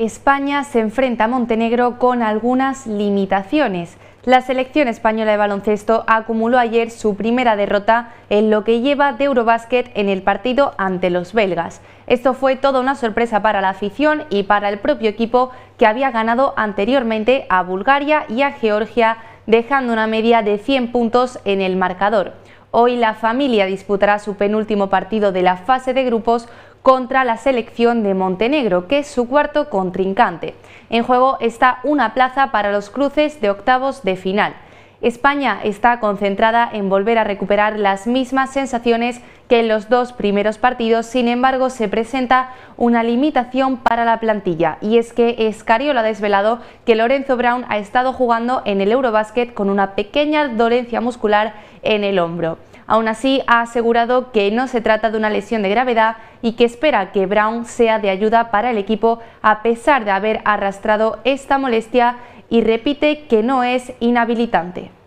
España se enfrenta a Montenegro con algunas limitaciones. La selección española de baloncesto acumuló ayer su primera derrota en lo que lleva de Eurobásquet en el partido ante los belgas. Esto fue toda una sorpresa para la afición y para el propio equipo que había ganado anteriormente a Bulgaria y a Georgia, dejando una media de 100 puntos en el marcador. Hoy la familia disputará su penúltimo partido de la fase de grupos contra la selección de Montenegro, que es su cuarto contrincante. En juego está una plaza para los cruces de octavos de final. España está concentrada en volver a recuperar las mismas sensaciones que en los dos primeros partidos, sin embargo se presenta una limitación para la plantilla y es que Escariola ha desvelado que Lorenzo Brown ha estado jugando en el Eurobasket con una pequeña dolencia muscular en el hombro. Aún así, ha asegurado que no se trata de una lesión de gravedad y que espera que Brown sea de ayuda para el equipo a pesar de haber arrastrado esta molestia y repite que no es inhabilitante.